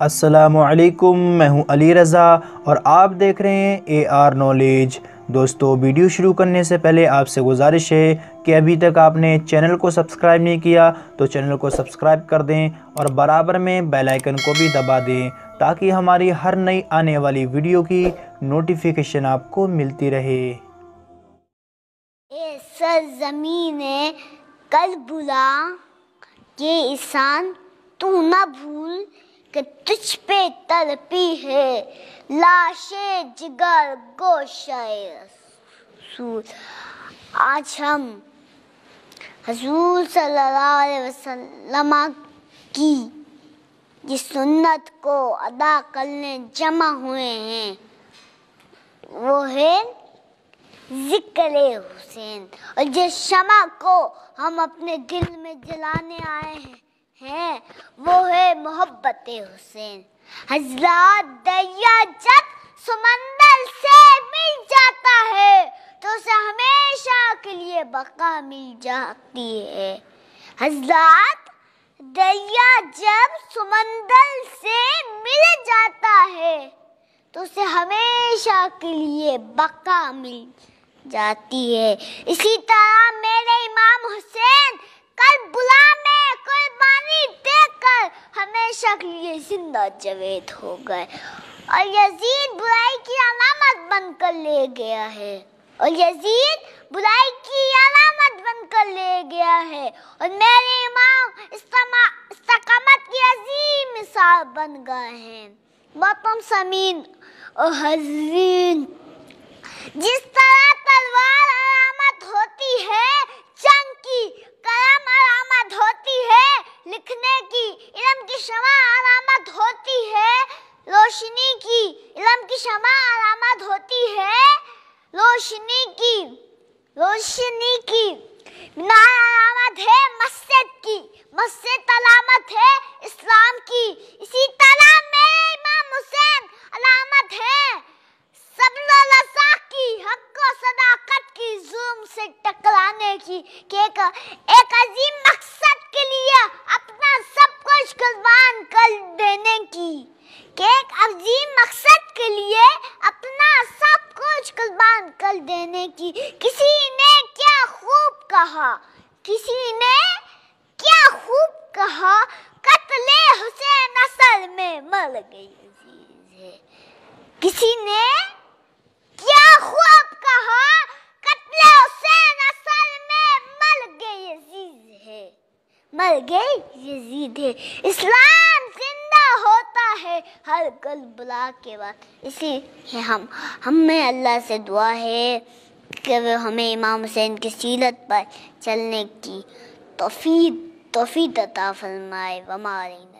असलकुम मैं हूं अली रज़ा और आप देख रहे हैं ए आर नॉलेज दोस्तों वीडियो शुरू करने से पहले आपसे गुजारिश है कि अभी तक आपने चैनल को सब्सक्राइब नहीं किया तो चैनल को सब्सक्राइब कर दें और बराबर में बेल आइकन को भी दबा दें ताकि हमारी हर नई आने वाली वीडियो की नोटिफिकेशन आपको मिलती रहे कल बुला ये इंसान तू न भूल कि तुझ पे तलपी है लाशे जिगर गोशाय सूर आज हम हजूर सल्ला की जिस सुन्नत को अदा करने जमा हुए हैं वो है जिक्र हुसैन और जिस शमा को हम अपने दिल में जलाने आए हैं वो है मोहब्बत हुसैन हजरात दरिया जब समंदर से मिल जाता है तो उसे हमें के लिए बका मिल जाती है हजरात दरिया जब समंदर से मिल जाता है तो उसे हमेशा के लिए बका मिल जाती है इसी तरह मेरे इमाम हुसैन कल बुला में कुर्बानी देकर हमेशा के लिए जिंदा जवेद हो गए और यजीद बुराई की अलामत बनकर ले गया है और यजीद बुराई की अलामत बनकर ले गया है और मेरे इमाम इस्तकामत की अजीम मिसाल बन गए हैं मतम समीन और हजीन जिस तरह तलवार अलामत होती है जंग की कलम अलामत होती है लिखने की इलम की शमा अलामत होती है रोशनी की इलम की शमा अलामत होती है रोशनी की रोशनी की मीनार अलामत है मस्जिद की मस्जिद अलामत है इस्लाम की इसी तरह मेरे इमाम हुसैन अलामत है की हक सदाकत की से टकराने की के एक, एक अजीम मकसद के लिए अपना सब कुछ कुर्बान कर देने की किसी ने क्या खूब कहा किसी ने क्या खूब कहा कतले हुसैन असल में मल गई अजीज है किसी ने क्या खूब कहा कतले हुसैन असल में मल गई अजीज है मर गई यजीद है इस्लाम जिंदा होता है हर कल बुला के बाद इसी है हम हमें अल्लाह से दुआ है कि वह हमें इमाम हुसैन की सीरत पर चलने की तोफ़ी तोफ़ी तता फरमाए वमारीन